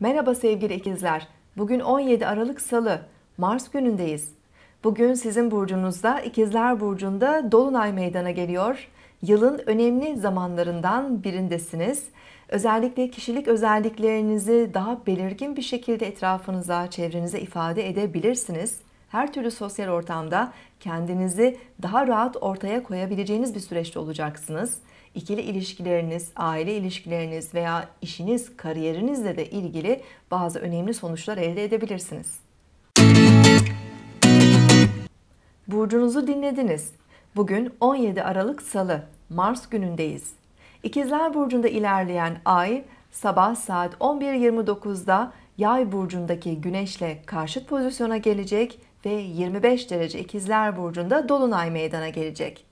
Merhaba sevgili ikizler. Bugün 17 Aralık Salı. Mars günündeyiz. Bugün sizin burcunuzda ikizler burcunda dolunay meydana geliyor. Yılın önemli zamanlarından birindesiniz. Özellikle kişilik özelliklerinizi daha belirgin bir şekilde etrafınıza, çevrenize ifade edebilirsiniz her türlü sosyal ortamda kendinizi daha rahat ortaya koyabileceğiniz bir süreçte olacaksınız. İkili ilişkileriniz, aile ilişkileriniz veya işiniz, kariyerinizle de ilgili bazı önemli sonuçlar elde edebilirsiniz. Burcunuzu dinlediniz. Bugün 17 Aralık Salı, Mars günündeyiz. İkizler Burcu'nda ilerleyen ay sabah saat 11.29'da Yay burcundaki Güneş'le karşıt pozisyona gelecek ve 25 derece İkizler burcunda dolunay meydana gelecek.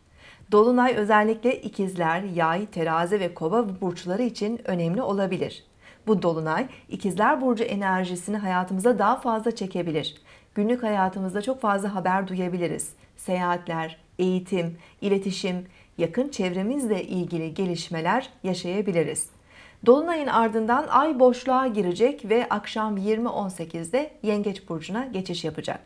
Dolunay özellikle İkizler, yay, terazi ve kova burçları için önemli olabilir. Bu dolunay İkizler burcu enerjisini hayatımıza daha fazla çekebilir. Günlük hayatımızda çok fazla haber duyabiliriz. Seyahatler, eğitim, iletişim, yakın çevremizle ilgili gelişmeler yaşayabiliriz. Dolunayın ardından ay boşluğa girecek ve akşam 20.18'de Yengeç Burcu'na geçiş yapacak.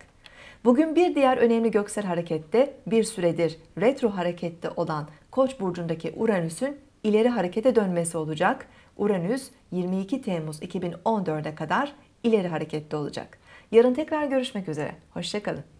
Bugün bir diğer önemli göksel harekette bir süredir retro harekette olan Koç burcundaki Uranüs'ün ileri harekete dönmesi olacak. Uranüs 22 Temmuz 2014'e kadar ileri harekette olacak. Yarın tekrar görüşmek üzere. Hoşçakalın.